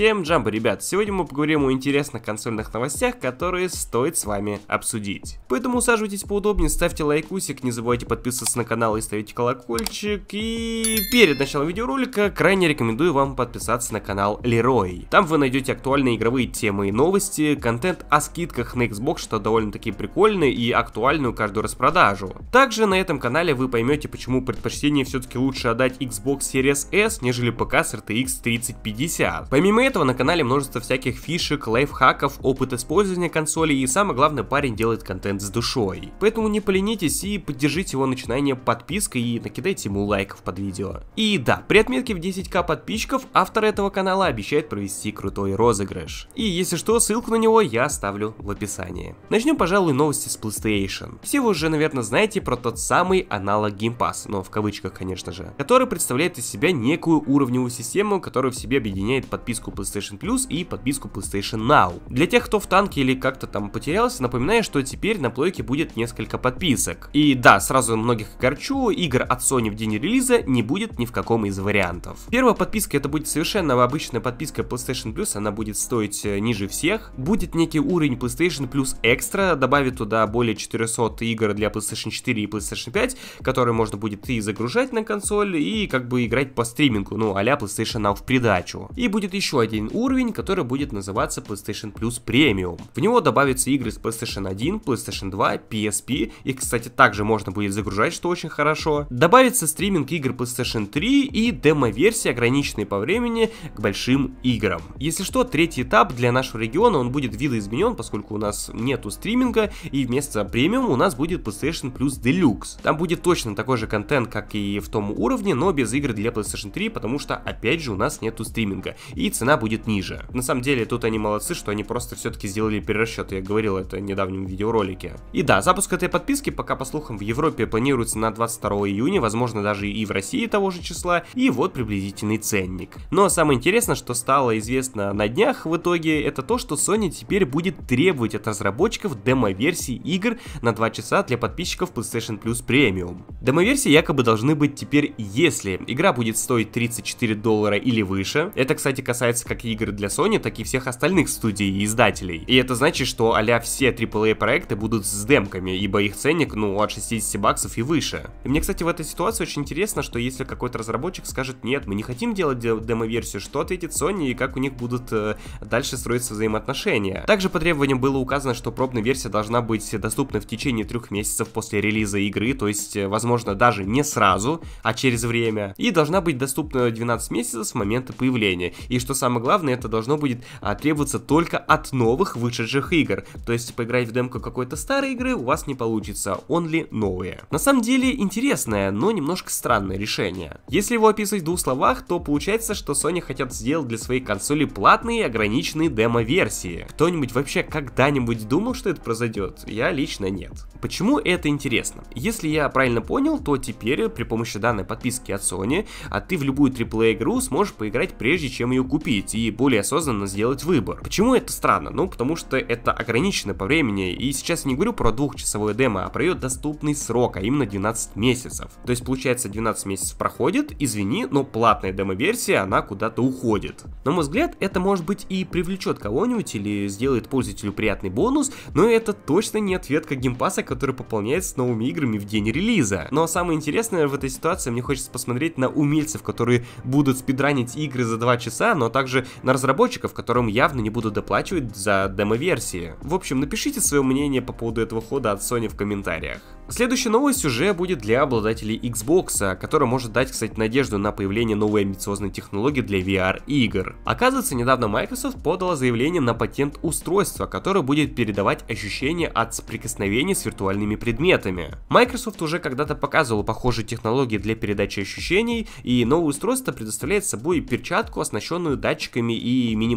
Всем джамбо, ребят! Сегодня мы поговорим о интересных консольных новостях, которые стоит с вами обсудить. Поэтому усаживайтесь поудобнее, ставьте лайкусик, не забывайте подписываться на канал и ставить колокольчик. И перед началом видеоролика крайне рекомендую вам подписаться на канал Лерой. Там вы найдете актуальные игровые темы и новости, контент о скидках на Xbox, что довольно-таки прикольно, и актуальную каждую распродажу. Также на этом канале вы поймете, почему предпочтение все-таки лучше отдать Xbox Series S, нежели ПК с RTX 3050. Помимо этого на канале множество всяких фишек, лайфхаков, опыт использования консоли и самое главное парень делает контент с душой. Поэтому не поленитесь и поддержите его начинание подпиской и накидайте ему лайков под видео. И да, при отметке в 10к подписчиков автор этого канала обещает провести крутой розыгрыш. И если что, ссылку на него я оставлю в описании. Начнем, пожалуй, новости с PlayStation. Все вы уже, наверное, знаете про тот самый аналог Game Pass, но в кавычках, конечно же, который представляет из себя некую уровневую систему, которая в себе объединяет подписку PlayStation Plus и подписку PlayStation Now. Для тех, кто в танке или как-то там потерялся, напоминаю, что теперь на плойке будет несколько подписок. И да, сразу многих огорчу, игр от Sony в день релиза не будет ни в каком из вариантов. Первая подписка это будет совершенно обычная подписка PlayStation Plus, она будет стоить э, ниже всех. Будет некий уровень PlayStation Plus Extra, добавит туда более 400 игр для PlayStation 4 и PlayStation 5, которые можно будет и загружать на консоль, и как бы играть по стримингу, ну а PlayStation Now в придачу. И будет еще еще один уровень, который будет называться PlayStation Plus Premium. В него добавятся игры с PlayStation 1, PlayStation 2, PSP, их, кстати, также можно будет загружать, что очень хорошо. Добавится стриминг игр PlayStation 3 и демо версии ограниченные по времени, к большим играм. Если что, третий этап для нашего региона, он будет видоизменен, поскольку у нас нету стриминга, и вместо премиум у нас будет PlayStation Plus Deluxe. Там будет точно такой же контент, как и в том уровне, но без игр для PlayStation 3, потому что, опять же, у нас нету стриминга. И цена цена будет ниже. На самом деле тут они молодцы, что они просто все-таки сделали перерасчет, я говорил это в недавнем видеоролике. И да, запуск этой подписки пока по слухам в Европе планируется на 22 июня, возможно даже и в России того же числа, и вот приблизительный ценник. Но самое интересное, что стало известно на днях в итоге, это то, что Sony теперь будет требовать от разработчиков демо-версии игр на 2 часа для подписчиков PlayStation Plus Premium. Демо-версии якобы должны быть теперь, если игра будет стоить 34 доллара или выше, это, кстати, касается касается как игр для Sony, так и всех остальных студий и издателей. И это значит, что а все AAA проекты будут с демками, ибо их ценник, ну, от 60 баксов и выше. И мне, кстати, в этой ситуации очень интересно, что если какой-то разработчик скажет, нет, мы не хотим делать демо-версию, что ответит Sony и как у них будут э, дальше строиться взаимоотношения. Также по требованиям было указано, что пробная версия должна быть доступна в течение трех месяцев после релиза игры, то есть, э, возможно, даже не сразу, а через время, и должна быть доступна 12 месяцев с момента появления. И что самое самое главное, это должно будет а, требоваться только от новых вышедших игр. То есть поиграть в демку какой-то старой игры у вас не получится, он ли новые. На самом деле интересное, но немножко странное решение. Если его описывать в двух словах, то получается, что Sony хотят сделать для своей консоли платные ограниченные демо-версии. Кто-нибудь вообще когда-нибудь думал, что это произойдет? Я лично нет. Почему это интересно? Если я правильно понял, то теперь при помощи данной подписки от Sony, а ты в любую AAA игру сможешь поиграть прежде, чем ее купить следить и более осознанно сделать выбор. Почему это странно? Ну, потому что это ограничено по времени, и сейчас я не говорю про двухчасовое демо, а про ее доступный срок, а именно 12 месяцев. То есть, получается, 12 месяцев проходит, извини, но платная демо-версия, она куда-то уходит. На мой взгляд, это может быть и привлечет кого-нибудь или сделает пользователю приятный бонус, но это точно не ответка геймпаса, который пополняется новыми играми в день релиза. Но ну, а самое интересное в этой ситуации, мне хочется посмотреть на умельцев, которые будут спидранить игры за 2 часа, но также также на разработчиков, которым явно не будут доплачивать за демо-версии. В общем, напишите свое мнение по поводу этого хода от Sony в комментариях. Следующая новость уже будет для обладателей Xbox, которая может дать, кстати, надежду на появление новой амбициозной технологии для VR-игр. Оказывается, недавно Microsoft подала заявление на патент устройства, которое будет передавать ощущения от соприкосновения с виртуальными предметами. Microsoft уже когда-то показывала похожие технологии для передачи ощущений, и новое устройство предоставляет собой перчатку, оснащенную датчиками и мини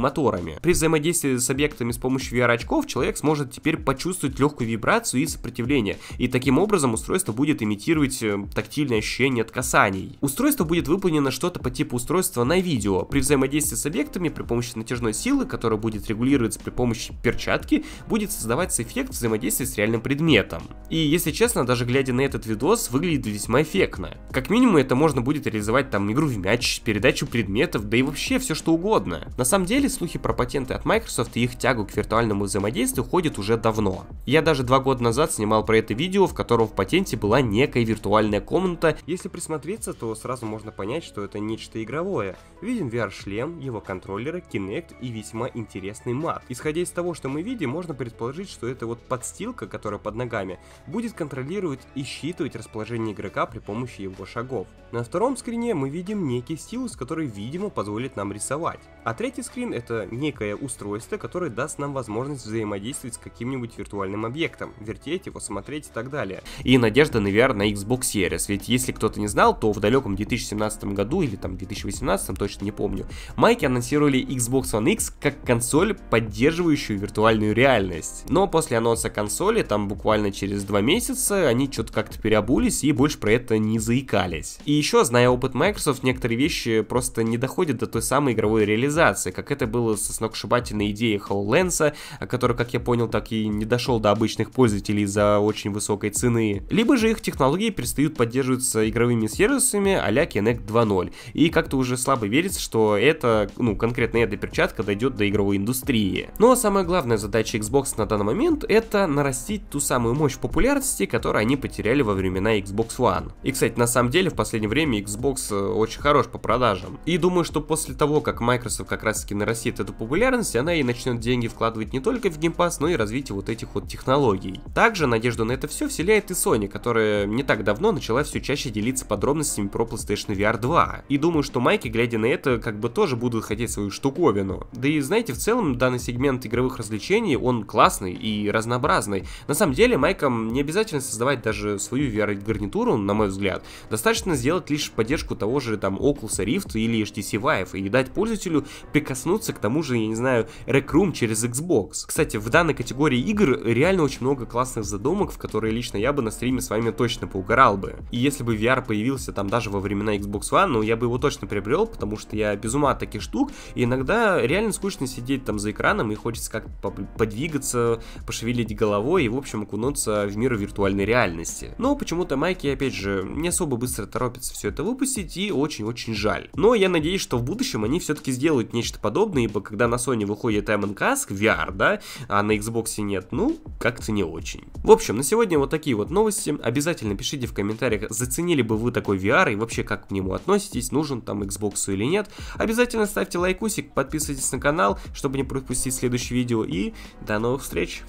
При взаимодействии с объектами с помощью VR-очков человек сможет теперь почувствовать легкую вибрацию и сопротивление, и таким образом образом устройство будет имитировать э, тактильное ощущение от касаний. Устройство будет выполнено что-то по типу устройства на видео. При взаимодействии с объектами при помощи натяжной силы, которая будет регулироваться при помощи перчатки, будет создаваться эффект взаимодействия с реальным предметом. И если честно, даже глядя на этот видос, выглядит весьма эффектно. Как минимум это можно будет реализовать там игру в мяч, передачу предметов, да и вообще все что угодно. На самом деле слухи про патенты от Microsoft и их тягу к виртуальному взаимодействию ходят уже давно. Я даже два года назад снимал про это видео, в котором которого в патенте была некая виртуальная комната. Если присмотреться, то сразу можно понять, что это нечто игровое. Видим VR-шлем, его контроллеры, Kinect и весьма интересный мат. Исходя из того, что мы видим, можно предположить, что эта вот подстилка, которая под ногами, будет контролировать и считывать расположение игрока при помощи его шагов. На втором скрине мы видим некий стилус, который, видимо, позволит нам рисовать. А третий скрин это некое устройство, которое даст нам возможность взаимодействовать с каким-нибудь виртуальным объектом, вертеть его, смотреть и так далее. И надежда наверное, на Xbox Series. Ведь если кто-то не знал, то в далеком 2017 году или там 2018, точно не помню, майки анонсировали Xbox One X как консоль, поддерживающую виртуальную реальность. Но после анонса консоли, там буквально через два месяца, они что-то как-то переобулись и больше про это не заикались. И еще, зная опыт Microsoft, некоторые вещи просто не доходят до той самой игровой реализации, как это было со сногсшибательной идеей HoloLens, который, как я понял, так и не дошел до обычных пользователей за очень высокой цены нас Либо же их технологии перестают поддерживаться игровыми сервисами а-ля Kinect 2.0. И как-то уже слабо верится, что это, ну, конкретно эта перчатка дойдет до игровой индустрии. Но ну, а самая главная задача Xbox на данный момент это нарастить ту самую мощь популярности, которую они потеряли во времена Xbox One. И, кстати, на самом деле в последнее время Xbox э, очень хорош по продажам. И думаю, что после того, как Microsoft как раз таки нарастит эту популярность, она и начнет деньги вкладывать не только в Game Pass, но и развитие вот этих вот технологий. Также надежду на это все вселяет удивляет и Sony, которая не так давно начала все чаще делиться подробностями про PlayStation VR 2. И думаю, что майки, глядя на это, как бы тоже будут хотеть свою штуковину. Да и знаете, в целом данный сегмент игровых развлечений, он классный и разнообразный. На самом деле, майкам не обязательно создавать даже свою VR-гарнитуру, на мой взгляд. Достаточно сделать лишь поддержку того же там Oculus Rift или HTC Vive и дать пользователю прикоснуться к тому же, я не знаю, Rec Room через Xbox. Кстати, в данной категории игр реально очень много классных задумок, в которые лично я я бы на стриме с вами точно поугарал бы. И если бы VR появился там даже во времена Xbox One, ну, я бы его точно приобрел, потому что я без ума от таких штук, и иногда реально скучно сидеть там за экраном, и хочется как-то подвигаться, пошевелить головой и, в общем, окунуться в мир виртуальной реальности. Но почему-то Майки, опять же, не особо быстро торопится все это выпустить, и очень-очень жаль. Но я надеюсь, что в будущем они все-таки сделают нечто подобное, ибо когда на Sony выходит Time Cask VR, да, а на Xbox нет, ну, как-то не очень. В общем, на сегодня вот такие такие вот новости. Обязательно пишите в комментариях, заценили бы вы такой VR и вообще как к нему относитесь, нужен там Xbox или нет. Обязательно ставьте лайкусик, подписывайтесь на канал, чтобы не пропустить следующее видео и до новых встреч!